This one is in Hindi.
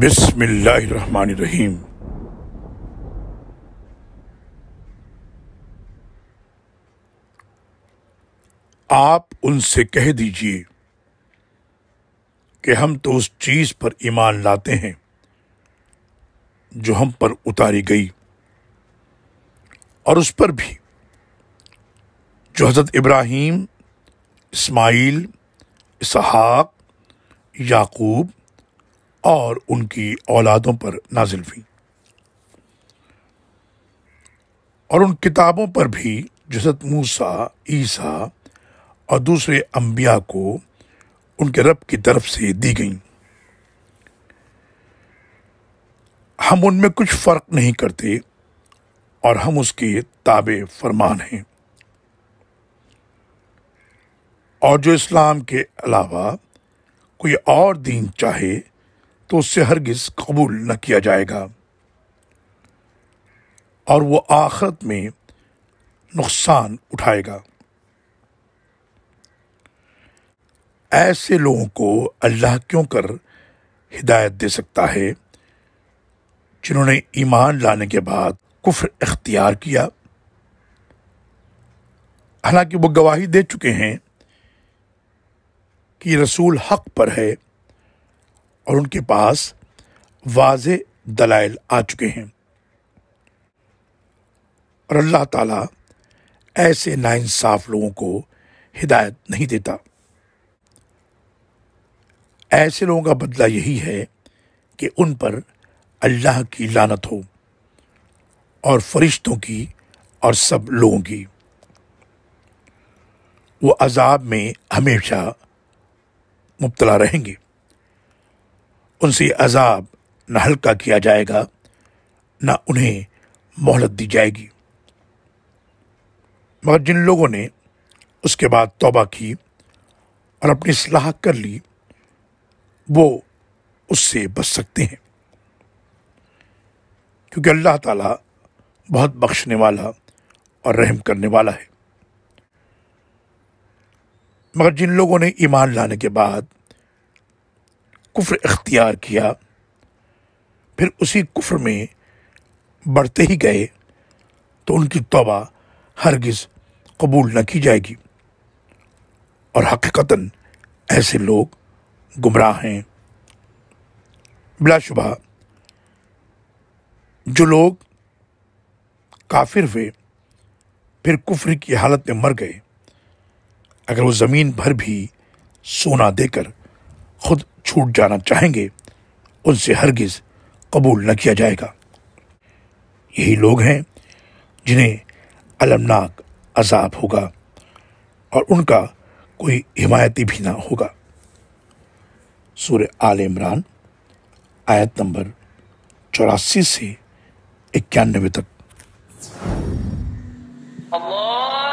बिस्मिल्लाहिर्रहमानिर्रहीम आप उनसे कह दीजिए कि हम तो उस चीज़ पर ईमान लाते हैं जो हम पर उतारी गई और उस पर भी जो हज़रत इब्राहिम इस्माइल इसहाक याकूब और उनकी औलादों पर नाजिल हुई और उन किताबों पर भी जसत मूसा ईसा और दूसरे अम्बिया को उनके रब की तरफ से दी गई हम उनमें कुछ फ़र्क नहीं करते और हम उसके ताबे फरमान हैं और जो इस्लाम के अलावा कोई और दीन चाहे तो उससे हरगिज कबूल न किया जाएगा और वो आखरत में नुकसान उठाएगा ऐसे लोगों को अल्लाह क्यों कर हिदायत दे सकता है जिन्होंने ईमान लाने के बाद कुफ्र इख्तियार किया हालांकि वो गवाही दे चुके हैं कि रसूल हक पर है और उनके पास वाज दलाइल आ चुके हैं और अल्लाह ताला ऐसे नाइंसाफ लोगों को हिदायत नहीं देता ऐसे लोगों का बदला यही है कि उन पर अल्लाह की लानत हो और फरिश्तों की और सब लोगों की वो अजाब में हमेशा मुबतला रहेंगे उनसे अजाब न हल्का किया जाएगा न उन्हें मोहलत दी जाएगी मगर जिन लोगों ने उसके बाद तौबा की और अपनी सलाह कर ली वो उससे बच सकते हैं क्योंकि अल्लाह ताला बहुत बख्शने वाला और रहम करने वाला है मगर जिन लोगों ने ईमान लाने के बाद कुफ्र इख्तियार किया फिर उसी कुफ्र में बढ़ते ही गए तो उनकी तोबा हरगिज़ कबूल न की जाएगी और हकीकता ऐसे लोग गुमराह हैं बिलाशुबा जो लोग काफिर हुए फिर कुफर की हालत में मर गए अगर वो ज़मीन भर भी सोना देकर खुद छूट जाना चाहेंगे उनसे हरगिज़ कबूल न किया जाएगा यही लोग हैं जिन्हें अलमनाक अजाब होगा और उनका कोई हिमायती भी ना होगा सूर्य आल इमरान आयत नंबर चौरासी से इक्यानवे तक Allah